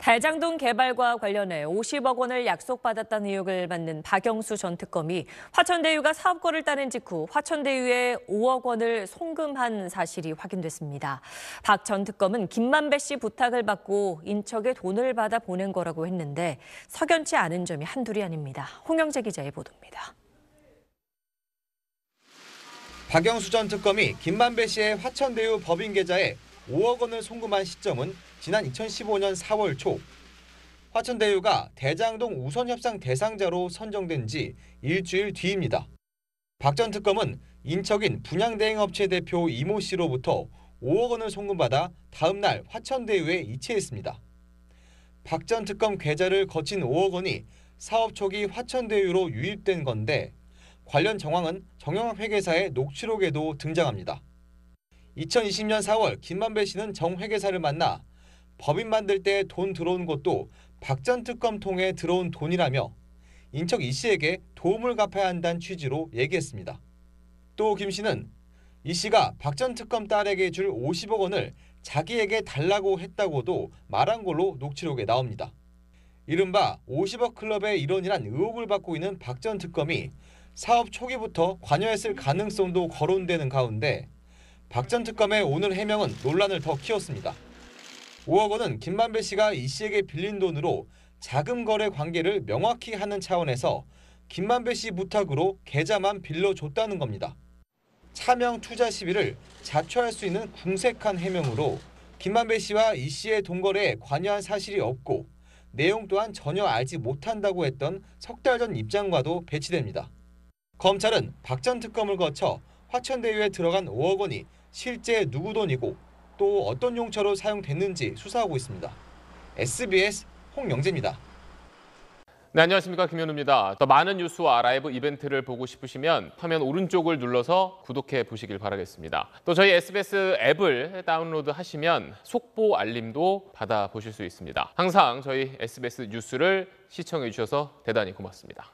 달장동 개발과 관련해 50억 원을 약속받았다는 의혹을 받는 박영수 전 특검이 화천대유가 사업권을 따낸 직후 화천대유에 5억 원을 송금한 사실이 확인됐습니다. 박 전 특검은 김만배 씨 부탁을 받고 인척에 돈을 받아 보낸 거라고 했는데 석연치 않은 점이 한둘이 아닙니다. 홍영재 기자의 보도입니다. 박영수 전 특검이 김만배 씨의 화천대유 법인 계좌에 5억 원을 송금한 시점은 지난 2015년 4월 초 화천대유가 대장동 우선 협상 대상자로 선정된 지 일주일 뒤입니다. 박전 특검은 인척인 분양대행업체 대표 이모 씨로부터 5억 원을 송금받아 다음 날 화천대유에 이체했습니다. 박전 특검 계좌를 거친 5억 원이 사업 초기 화천대유로 유입된 건데 관련 정황은 정영학 회계사의 녹취록에도 등장합니다. 2020년 4월 김만배 씨는 정 회계사를 만나 법인 만들 때 돈 들어온 것도 박전 특검 통해 들어온 돈이라며 인척 이 씨에게 도움을 갚아야 한다는 취지로 얘기했습니다. 또 김 씨는 이 씨가 박 전 특검 딸에게 줄 50억 원을 자기에게 달라고 했다고도 말한 걸로 녹취록에 나옵니다. 이른바 50억 클럽의 일원이란 의혹을 받고 있는 박 전 특검이 사업 초기부터 관여했을 가능성도 거론되는 가운데 박전 특검의 오늘 해명은 논란을 더 키웠습니다. 5억 원은 김만배 씨가 이 씨에게 빌린 돈으로 자금 거래 관계를 명확히 하는 차원에서 김만배 씨 부탁으로 계좌만 빌려줬다는 겁니다. 차명 투자 시비를 자초할 수 있는 궁색한 해명으로 김만배 씨와 이 씨의 동거래에 관여한 사실이 없고 내용 또한 전혀 알지 못한다고 했던 석달전 입장과도 배치됩니다. 검찰은 박 전 특검을 거쳐 화천대유에 들어간 5억 원이 실제 누구 돈이고 또 어떤 용처로 사용됐는지 수사하고 있습니다. SBS 홍영재입니다. 네, 안녕하십니까. 김현우입니다. 더 많은 뉴스와 라이브 이벤트를 보고 싶으시면 화면 오른쪽을 눌러서 구독해 보시길 바라겠습니다. 또 저희 SBS 앱을 다운로드 하시면 속보 알림도 받아보실 수 있습니다. 항상 저희 SBS 뉴스를 시청해 주셔서 대단히 고맙습니다.